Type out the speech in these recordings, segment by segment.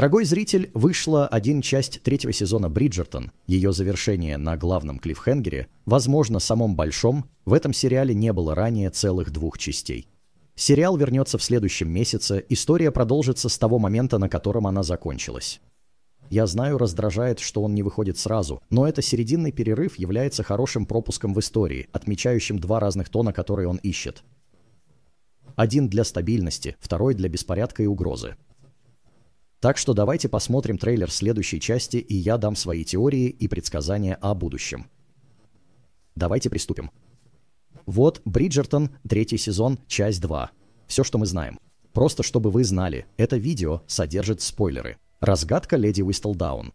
Дорогой зритель, вышла один часть третьего сезона «Бриджертон». Ее завершение на главном клиффхенгере, возможно, самом большом, в этом сериале не было ранее целых двух частей. Сериал вернется в следующем месяце, история продолжится с того момента, на котором она закончилась. Я знаю, раздражает, что он не выходит сразу, но это серединный перерыв является хорошим пропуском в истории, отмечающим два разных тона, которые он ищет. Один для стабильности, второй для беспорядка и угрозы. Так что давайте посмотрим трейлер следующей части, и я дам свои теории и предсказания о будущем. Давайте приступим. Вот «Бриджертон», третий сезон, часть 2. Все, что мы знаем. Просто чтобы вы знали, это видео содержит спойлеры. Разгадка «Леди Уистлдаун.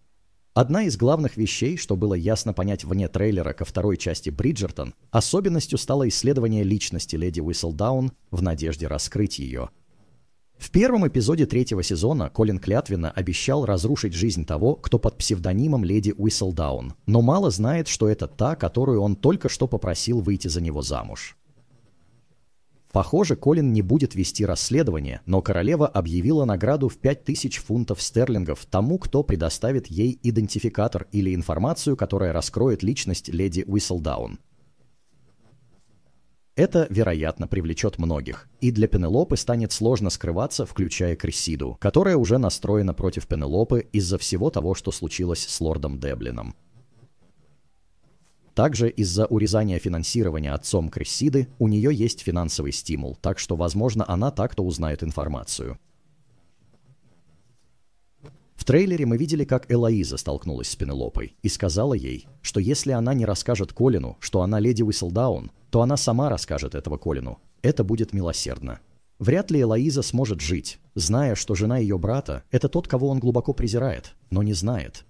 Одна из главных вещей, что было ясно понять вне трейлера ко второй части «Бриджертон», особенностью стало исследование личности леди Уистлдаун в надежде раскрыть ее, в первом эпизоде третьего сезона Колин Клятвина обещал разрушить жизнь того, кто под псевдонимом леди Уисселдаун, но мало знает, что это та, которую он только что попросил выйти за него замуж. Похоже, Колин не будет вести расследование, но королева объявила награду в 5000 фунтов стерлингов тому, кто предоставит ей идентификатор или информацию, которая раскроет личность леди Уисселдаун. Это, вероятно, привлечет многих, и для Пенелопы станет сложно скрываться, включая Крисиду, которая уже настроена против Пенелопы из-за всего того, что случилось с лордом Деблином. Также из-за урезания финансирования отцом Крессиды у нее есть финансовый стимул, так что, возможно, она так-то узнает информацию. В трейлере мы видели, как Элоиза столкнулась с Пенелопой и сказала ей, что если она не расскажет Колину, что она леди Уислдаун, то она сама расскажет этого Колину. Это будет милосердно. Вряд ли Элоиза сможет жить, зная, что жена ее брата – это тот, кого он глубоко презирает, но не знает.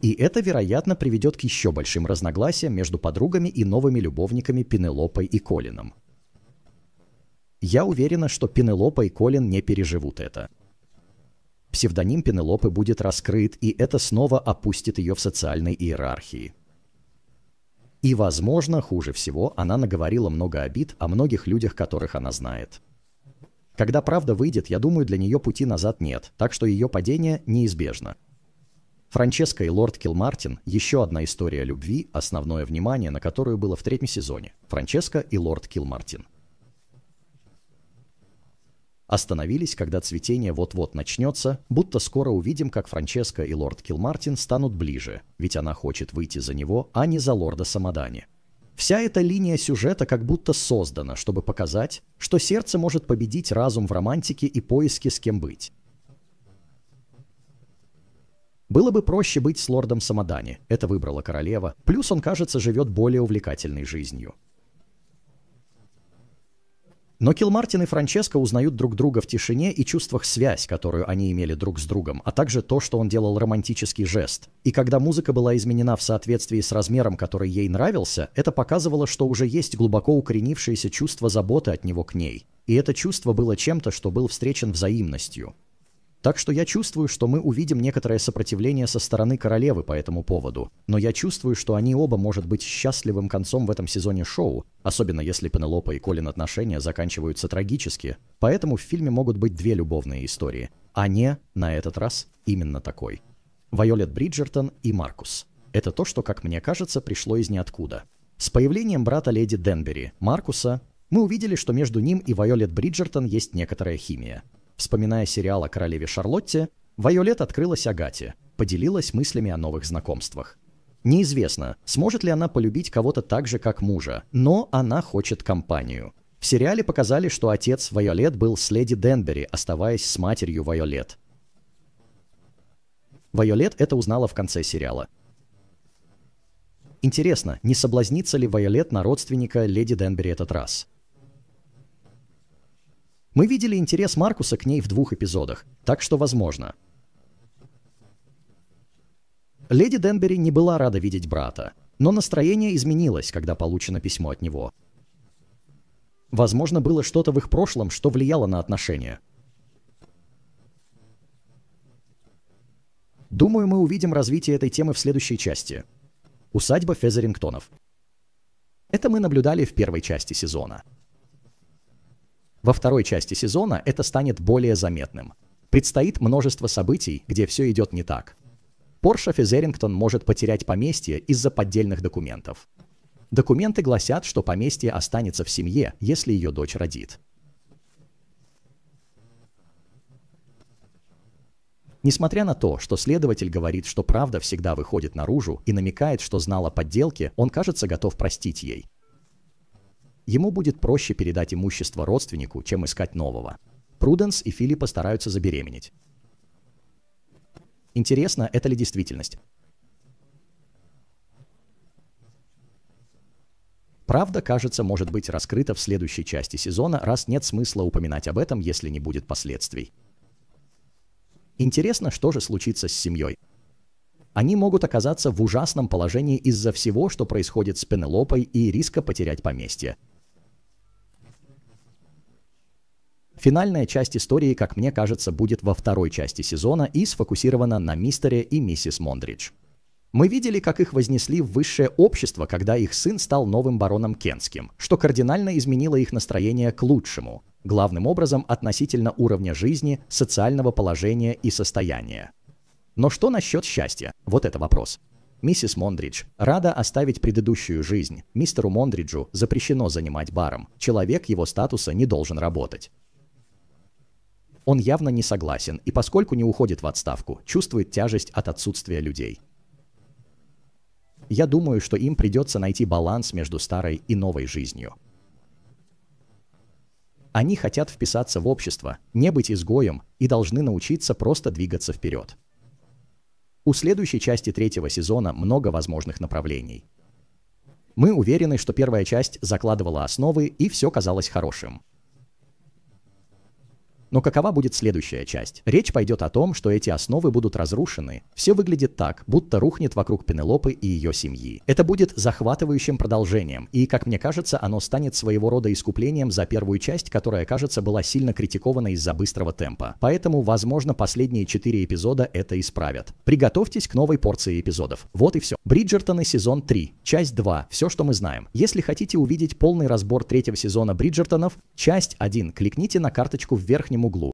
И это, вероятно, приведет к еще большим разногласиям между подругами и новыми любовниками Пенелопой и Колином. Я уверена, что Пенелопа и Колин не переживут это. Псевдоним Пенелопы будет раскрыт, и это снова опустит ее в социальной иерархии – и, возможно, хуже всего, она наговорила много обид о многих людях, которых она знает. Когда правда выйдет, я думаю, для нее пути назад нет, так что ее падение неизбежно. Франческа и лорд Килмартин – еще одна история любви, основное внимание на которую было в третьем сезоне. Франческа и лорд Килмартин – Остановились, когда цветение вот-вот начнется, будто скоро увидим, как Франческа и лорд Килмартин станут ближе, ведь она хочет выйти за него, а не за лорда Самадани. Вся эта линия сюжета как будто создана, чтобы показать, что сердце может победить разум в романтике и поиске с кем быть. Было бы проще быть с лордом Самадани, это выбрала королева, плюс он, кажется, живет более увлекательной жизнью. Но Кил и Франческо узнают друг друга в тишине и чувствах связь, которую они имели друг с другом, а также то, что он делал романтический жест. И когда музыка была изменена в соответствии с размером, который ей нравился, это показывало, что уже есть глубоко укоренившееся чувство заботы от него к ней. И это чувство было чем-то, что был встречен взаимностью. Так что я чувствую, что мы увидим некоторое сопротивление со стороны королевы по этому поводу. Но я чувствую, что они оба может быть счастливым концом в этом сезоне шоу, особенно если Пенелопа и Колин отношения заканчиваются трагически. Поэтому в фильме могут быть две любовные истории. А не, на этот раз, именно такой. Вайолет Бриджертон и Маркус. Это то, что, как мне кажется, пришло из ниоткуда. С появлением брата леди Денбери, Маркуса, мы увидели, что между ним и Вайолет Бриджертон есть некоторая химия. Вспоминая сериал о королеве Шарлотте, Вайолет открылась Агате, поделилась мыслями о новых знакомствах. Неизвестно, сможет ли она полюбить кого-то так же, как мужа, но она хочет компанию. В сериале показали, что отец Вайолет был с леди Денбери, оставаясь с матерью Вайолет. Вайолет это узнала в конце сериала. Интересно, не соблазнится ли Вайолет на родственника леди Денбери этот раз? Мы видели интерес Маркуса к ней в двух эпизодах, так что возможно. Леди Денбери не была рада видеть брата, но настроение изменилось, когда получено письмо от него. Возможно, было что-то в их прошлом, что влияло на отношения. Думаю, мы увидим развитие этой темы в следующей части. Усадьба Фезерингтонов. Это мы наблюдали в первой части сезона. Во второй части сезона это станет более заметным. Предстоит множество событий, где все идет не так. Порша Физерингтон может потерять поместье из-за поддельных документов. Документы гласят, что поместье останется в семье, если ее дочь родит. Несмотря на то, что следователь говорит, что правда всегда выходит наружу и намекает, что знал о подделке, он кажется готов простить ей. Ему будет проще передать имущество родственнику, чем искать нового. Пруденс и Фили постараются забеременеть. Интересно, это ли действительность? Правда, кажется, может быть раскрыта в следующей части сезона, раз нет смысла упоминать об этом, если не будет последствий. Интересно, что же случится с семьей. Они могут оказаться в ужасном положении из-за всего, что происходит с Пенелопой и риска потерять поместье. Финальная часть истории, как мне кажется, будет во второй части сезона и сфокусирована на мистере и миссис Мондридж. Мы видели, как их вознесли в высшее общество, когда их сын стал новым бароном Кенским, что кардинально изменило их настроение к лучшему, главным образом относительно уровня жизни, социального положения и состояния. Но что насчет счастья? Вот это вопрос. Миссис Мондридж рада оставить предыдущую жизнь. Мистеру Мондриджу запрещено занимать баром. Человек его статуса не должен работать. Он явно не согласен и, поскольку не уходит в отставку, чувствует тяжесть от отсутствия людей. Я думаю, что им придется найти баланс между старой и новой жизнью. Они хотят вписаться в общество, не быть изгоем и должны научиться просто двигаться вперед. У следующей части третьего сезона много возможных направлений. Мы уверены, что первая часть закладывала основы и все казалось хорошим. Но какова будет следующая часть? Речь пойдет о том, что эти основы будут разрушены. Все выглядит так, будто рухнет вокруг Пенелопы и ее семьи. Это будет захватывающим продолжением, и, как мне кажется, оно станет своего рода искуплением за первую часть, которая, кажется, была сильно критикована из-за быстрого темпа. Поэтому, возможно, последние четыре эпизода это исправят. Приготовьтесь к новой порции эпизодов. Вот и все. Бриджертоны сезон 3, часть 2, все, что мы знаем. Если хотите увидеть полный разбор третьего сезона Бриджертонов, часть 1, кликните на карточку в верхнем крайнем углу,